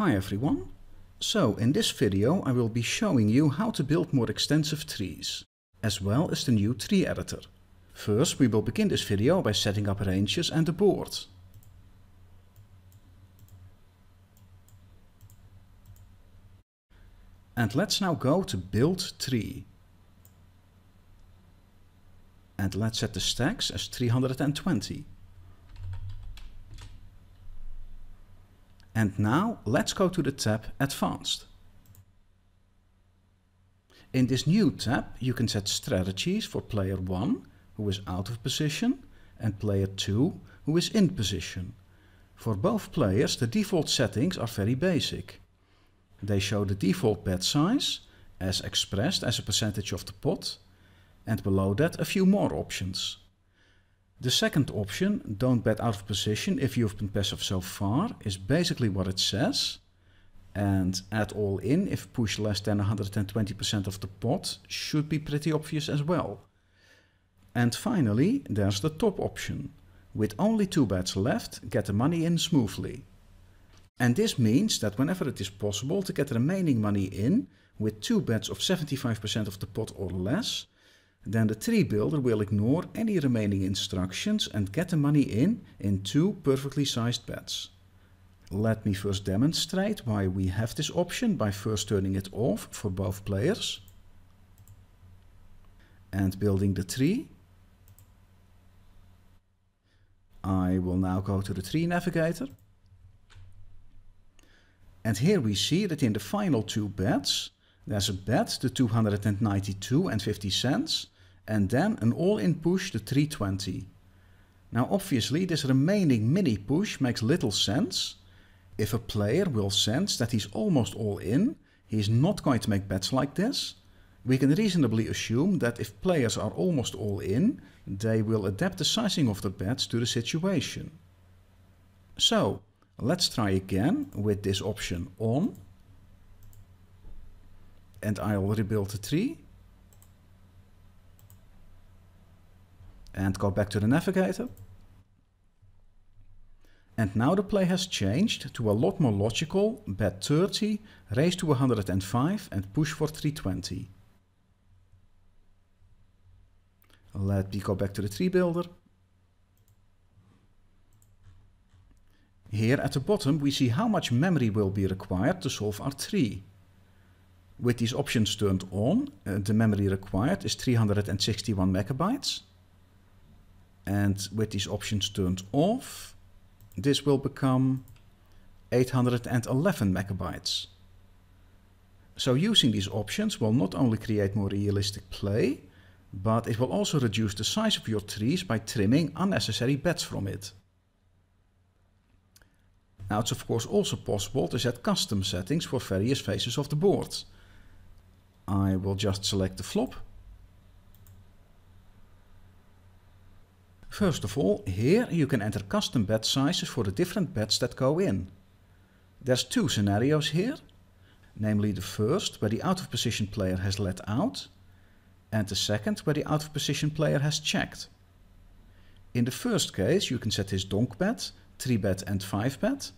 Hi everyone! So in this video I will be showing you how to build more extensive trees, as well as the new tree editor. First we will begin this video by setting up ranges and the board. And let's now go to build tree. And let's set the stacks as 320. And now let's go to the tab Advanced. In this new tab, you can set strategies for player 1, who is out of position, and player 2, who is in position. For both players, the default settings are very basic. They show the default bet size, as expressed as a percentage of the pot, and below that a few more options. The second option, don't bet out of position if you've been passive so far, is basically what it says. And add all in if push less than 120% of the pot should be pretty obvious as well. And finally, there's the top option. With only two bets left, get the money in smoothly. And this means that whenever it is possible to get the remaining money in, with two bets of 75% of the pot or less, then the tree builder will ignore any remaining instructions and get the money in, in two perfectly sized bets. Let me first demonstrate why we have this option by first turning it off for both players and building the tree. I will now go to the tree navigator. And here we see that in the final two bets, there's a bet, to 292 and 50 cents, and then an all-in push to 320. Now obviously this remaining mini push makes little sense. If a player will sense that he's almost all-in, he's not going to make bets like this. We can reasonably assume that if players are almost all-in, they will adapt the sizing of the bets to the situation. So, let's try again with this option on. And I'll rebuild the tree and go back to the navigator. And now the play has changed to a lot more logical, bet 30, raise to 105 and push for 320. Let me go back to the tree builder. Here at the bottom we see how much memory will be required to solve our tree. With these options turned on, uh, the memory required is 361 megabytes. And with these options turned off, this will become 811 megabytes. So using these options will not only create more realistic play, but it will also reduce the size of your trees by trimming unnecessary beds from it. Now it's of course also possible to set custom settings for various phases of the board. I will just select the flop First of all, here you can enter custom bed sizes for the different beds that go in. There's two scenarios here, namely the first where the out of position player has let out and the second where the out of position player has checked. In the first case you can set his donk bet, 3 bet and 5 bet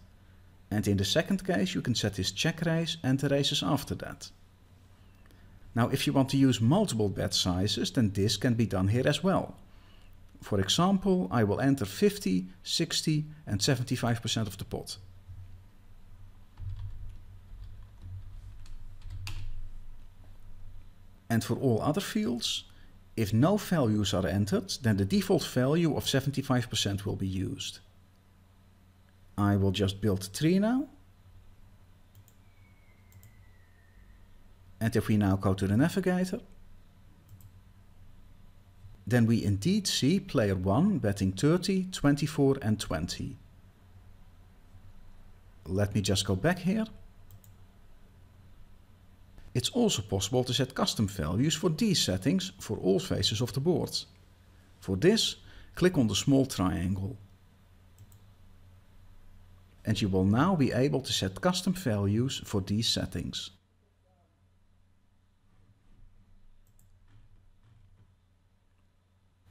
and in the second case you can set his check raise and the races after that. Now if you want to use multiple bet sizes then this can be done here as well. For example, I will enter 50, 60 and 75% of the pot. And for all other fields, if no values are entered, then the default value of 75% will be used. I will just build a tree now. And if we now go to the navigator, then we indeed see player 1 betting 30, 24 and 20. Let me just go back here. It's also possible to set custom values for these settings for all faces of the board. For this, click on the small triangle. And you will now be able to set custom values for these settings.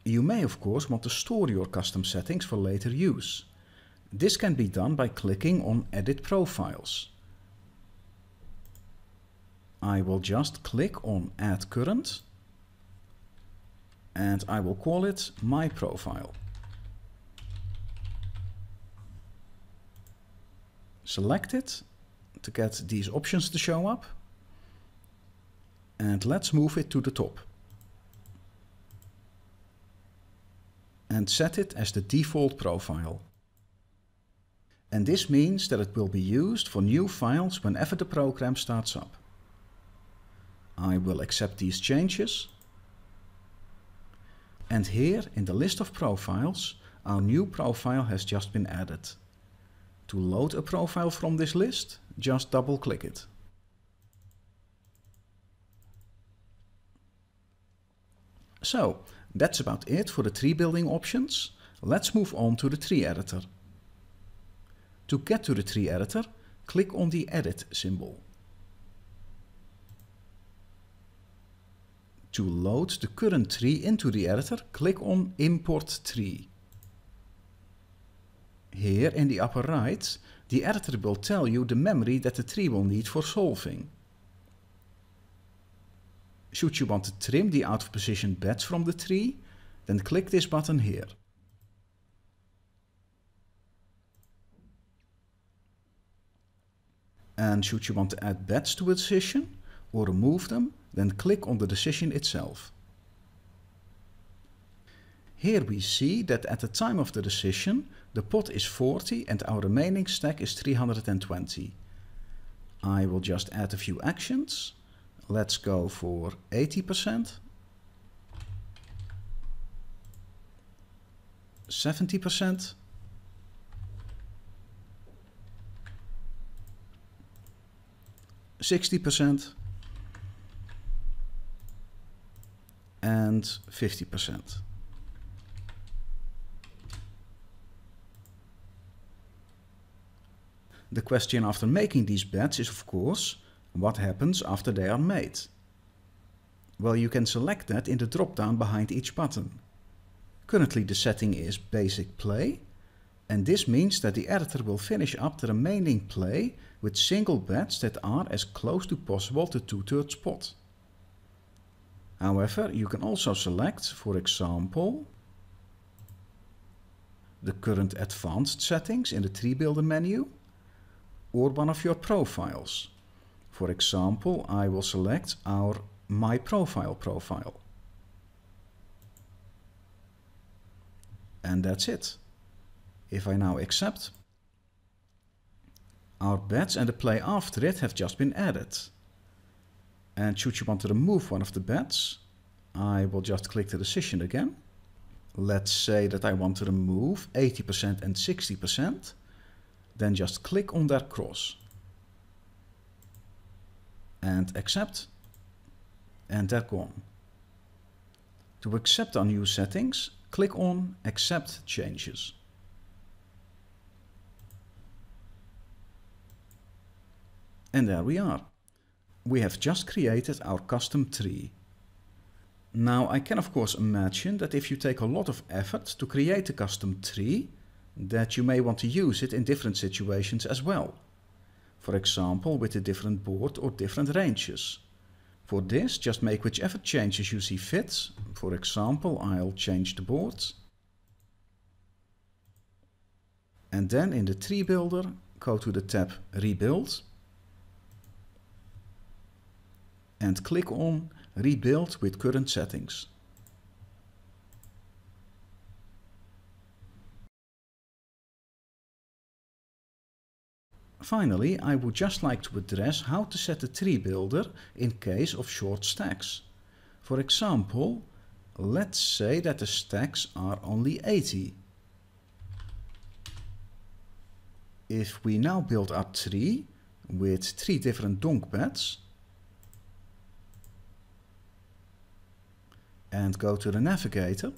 You may of course want to store your custom settings for later use. This can be done by clicking on Edit Profiles. I will just click on Add Current and I will call it My Profile. Select it to get these options to show up and let's move it to the top. and set it as the default profile. And this means that it will be used for new files whenever the program starts up. I will accept these changes. And here in the list of profiles, our new profile has just been added. To load a profile from this list, just double click it. So, that's about it for the tree building options. Let's move on to the tree editor. To get to the tree editor, click on the edit symbol. To load the current tree into the editor, click on import tree. Here in the upper right, the editor will tell you the memory that the tree will need for solving. Should you want to trim the out of position bets from the tree, then click this button here. And should you want to add bets to a decision or remove them, then click on the decision itself. Here we see that at the time of the decision, the pot is 40 and our remaining stack is 320. I will just add a few actions Let's go for 80%. 70%. Sixty percent and fifty percent. The question after making these bets is, of course, what happens after they are made? Well, you can select that in the drop-down behind each button. Currently the setting is Basic Play, and this means that the editor will finish up the remaining play with single bets that are as close to possible to two-thirds pot. However, you can also select, for example, the current advanced settings in the tree builder menu or one of your profiles. For example, I will select our My Profile profile. And that's it. If I now accept, our bets and the play after it have just been added. And should you want to remove one of the bets, I will just click the decision again. Let's say that I want to remove 80% and 60%, then just click on that cross and accept and that gone. To accept our new settings, click on accept changes. And there we are. We have just created our custom tree. Now I can of course imagine that if you take a lot of effort to create a custom tree, that you may want to use it in different situations as well for example with a different board or different ranges. For this, just make whichever changes you see fit. For example, I'll change the board. And then in the tree builder, go to the tab Rebuild. And click on Rebuild with current settings. Finally, I would just like to address how to set a tree builder in case of short stacks. For example, let's say that the stacks are only 80. If we now build up tree with three different donk beds and go to the navigator,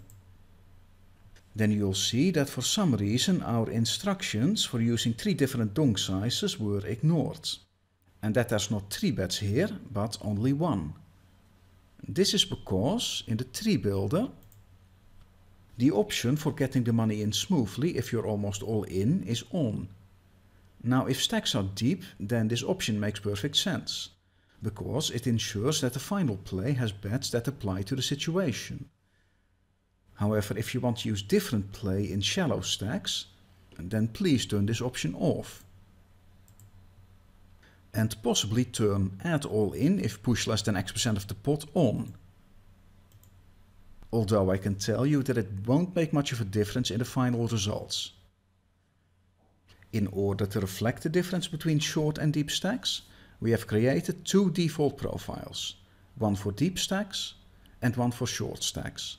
then you'll see that for some reason our instructions for using three different donk sizes were ignored. And that there's not three beds here, but only one. This is because in the tree builder, the option for getting the money in smoothly if you're almost all in is on. Now if stacks are deep, then this option makes perfect sense, because it ensures that the final play has bets that apply to the situation. However, if you want to use different play in shallow stacks, then please turn this option off. And possibly turn add all in if push less than X percent of the pot on. Although I can tell you that it won't make much of a difference in the final results. In order to reflect the difference between short and deep stacks, we have created two default profiles, one for deep stacks and one for short stacks.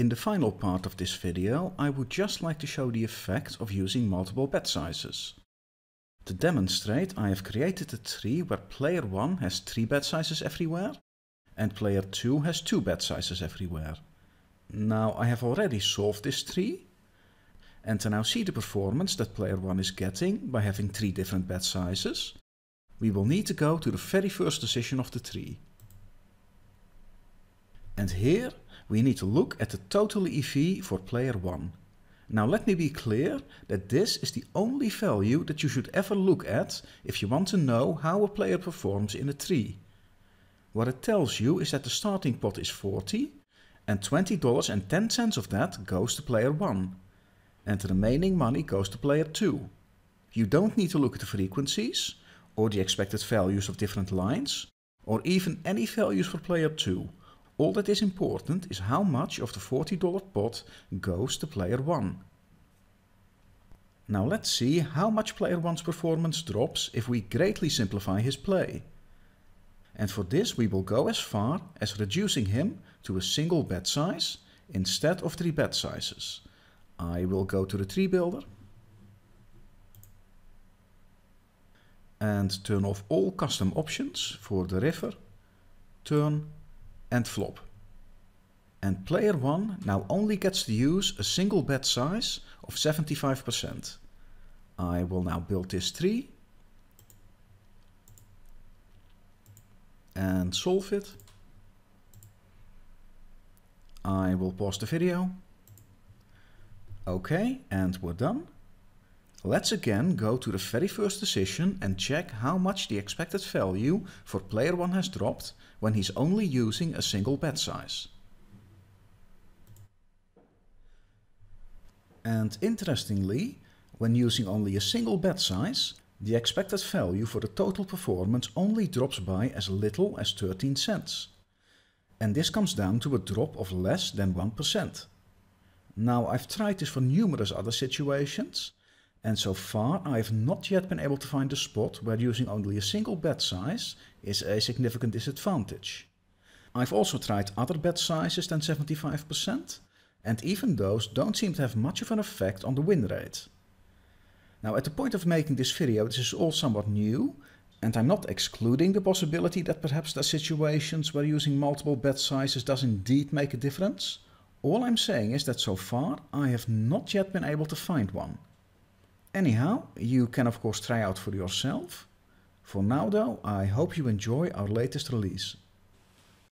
In the final part of this video I would just like to show the effect of using multiple bed sizes. To demonstrate I have created a tree where player 1 has 3 bed sizes everywhere and player 2 has 2 bed sizes everywhere. Now I have already solved this tree and to now see the performance that player 1 is getting by having 3 different bed sizes we will need to go to the very first decision of the tree. And here we need to look at the total EV for player 1. Now let me be clear that this is the only value that you should ever look at if you want to know how a player performs in a tree. What it tells you is that the starting pot is 40 and $20.10 of that goes to player 1 and the remaining money goes to player 2. You don't need to look at the frequencies or the expected values of different lines or even any values for player 2 all that is important is how much of the $40 pot goes to player 1. Now let's see how much player 1's performance drops if we greatly simplify his play. And for this we will go as far as reducing him to a single bet size instead of three bet sizes. I will go to the tree builder and turn off all custom options for the river, turn and flop. And player 1 now only gets to use a single bet size of 75%. I will now build this tree and solve it. I will pause the video. Okay, and we're done. Let's again go to the very first decision and check how much the expected value for player 1 has dropped when he's only using a single bet size. And interestingly, when using only a single bet size, the expected value for the total performance only drops by as little as 13 cents. And this comes down to a drop of less than 1%. Now I've tried this for numerous other situations, and so far, I have not yet been able to find a spot where using only a single bed size is a significant disadvantage. I've also tried other bed sizes than 75%, and even those don't seem to have much of an effect on the win rate. Now at the point of making this video this is all somewhat new, and I'm not excluding the possibility that perhaps there are situations where using multiple bed sizes does indeed make a difference. All I'm saying is that so far I have not yet been able to find one. Anyhow, you can of course try out for yourself. For now though, I hope you enjoy our latest release.